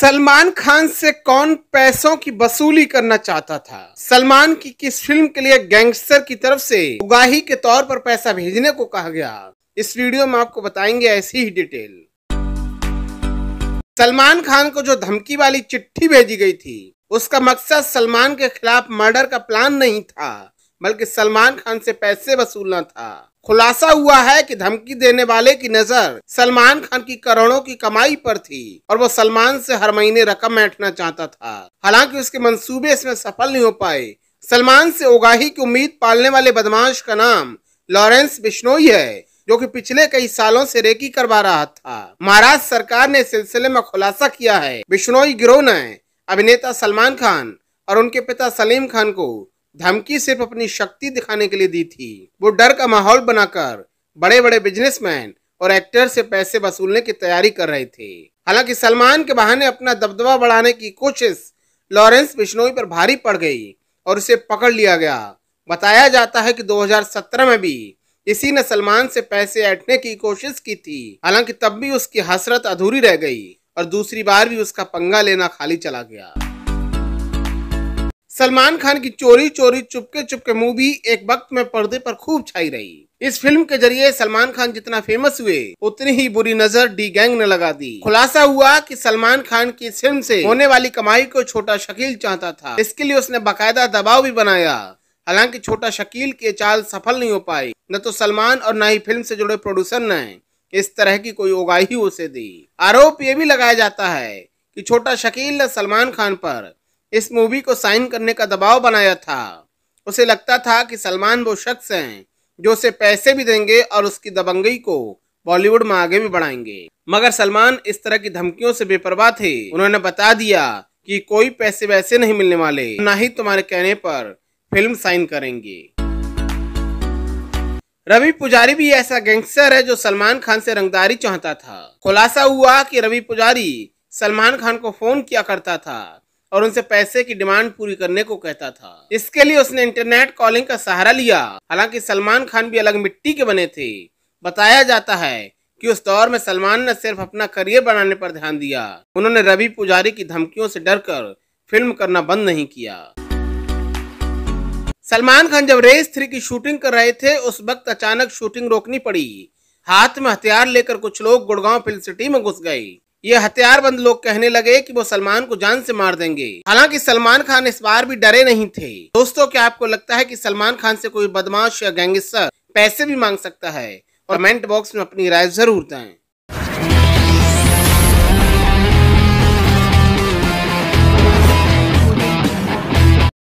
सलमान खान से कौन पैसों की वसूली करना चाहता था सलमान की किस फिल्म के लिए गैंगस्टर की तरफ से उगाही के तौर पर पैसा भेजने को कहा गया इस वीडियो में आपको बताएंगे ऐसी ही डिटेल सलमान खान को जो धमकी वाली चिट्ठी भेजी गई थी उसका मकसद सलमान के खिलाफ मर्डर का प्लान नहीं था बल्कि सलमान खान से पैसे वसूलना था खुलासा हुआ है कि धमकी देने वाले की नजर सलमान खान की करोड़ों की कमाई पर थी और वो सलमान से हर महीने रकम बैठना चाहता था हालांकि उसके मंसूबे इसमें सफल नहीं हो पाए सलमान से उगाही की उम्मीद पालने वाले बदमाश का नाम लॉरेंस बिश्नोई है जो कि पिछले कई सालों से रेकी करवा रहा था महाराष्ट्र सरकार ने इस सिलसिले में खुलासा किया है बिश्नोई गिरोह ने अभिनेता सलमान खान और उनके पिता सलीम खान को धमकी सिर्फ अपनी शक्ति दिखाने के लिए दी थी वो डर का माहौल बनाकर बड़े बड़े बिजनेसमैन और एक्टर से पैसे वसूलने की तैयारी कर रहे थे हालांकि सलमान के बहाने अपना दबदबा बढ़ाने की कोशिश लॉरेंस बिश्नोई पर भारी पड़ गई और उसे पकड़ लिया गया बताया जाता है कि 2017 में भी इसी ने सलमान से पैसे ऐठने की कोशिश की थी हालांकि तब भी उसकी हसरत अधूरी रह गई और दूसरी बार भी उसका पंगा लेना खाली चला गया सलमान खान की चोरी चोरी चुपके चुपके मूवी एक वक्त में पर्दे पर खूब छाई रही इस फिल्म के जरिए सलमान खान जितना फेमस हुए उतनी ही बुरी नजर डी गैंग ने लगा दी खुलासा हुआ कि सलमान खान की इस फिल्म से होने वाली कमाई को छोटा शकील चाहता था इसके लिए उसने बकायदा दबाव भी बनाया हालांकि छोटा शकील की चाल सफल नहीं हो पाई न तो सलमान और न ही फिल्म से जुड़े प्रोड्यूसर ने इस तरह की कोई उगाही उसे दी आरोप ये भी लगाया जाता है कि छोटा शकील ने सलमान खान पर इस मूवी को साइन करने का दबाव बनाया था उसे लगता था कि सलमान वो शख्स हैं जो उसे पैसे भी देंगे और उसकी दबंगई को बॉलीवुड में आगे भी बढ़ाएंगे मगर सलमान इस तरह की धमकियों से बेपरवाह थे उन्होंने बता दिया कि कोई पैसे वैसे नहीं मिलने वाले न ही तुम्हारे कहने पर फिल्म साइन करेंगे रवि पुजारी भी ऐसा गैंगस्टर है जो सलमान खान से रंगदारी चाहता था खुलासा हुआ कि रवि पुजारी सलमान खान को फोन किया करता था और उनसे पैसे की डिमांड पूरी करने को कहता था इसके लिए उसने इंटरनेट कॉलिंग का सहारा लिया हालांकि सलमान खान भी अलग मिट्टी के बने थे बताया जाता है कि उस दौर में सलमान ने सिर्फ अपना करियर बनाने पर ध्यान दिया उन्होंने रवि पुजारी की धमकियों से डरकर फिल्म करना बंद नहीं किया सलमान खान जब रेस थ्री की शूटिंग कर रहे थे उस वक्त अचानक शूटिंग रोकनी पड़ी हाथ में हथियार लेकर कुछ लोग गुड़गांव फिल्म सिटी में घुस गए ये हथियारबंद लोग कहने लगे कि वो सलमान को जान से मार देंगे हालांकि सलमान खान इस बार भी डरे नहीं थे दोस्तों क्या आपको लगता है कि सलमान खान से कोई बदमाश या गैंगस्टर पैसे भी मांग सकता है कमेंट बॉक्स में अपनी राय जरूर दें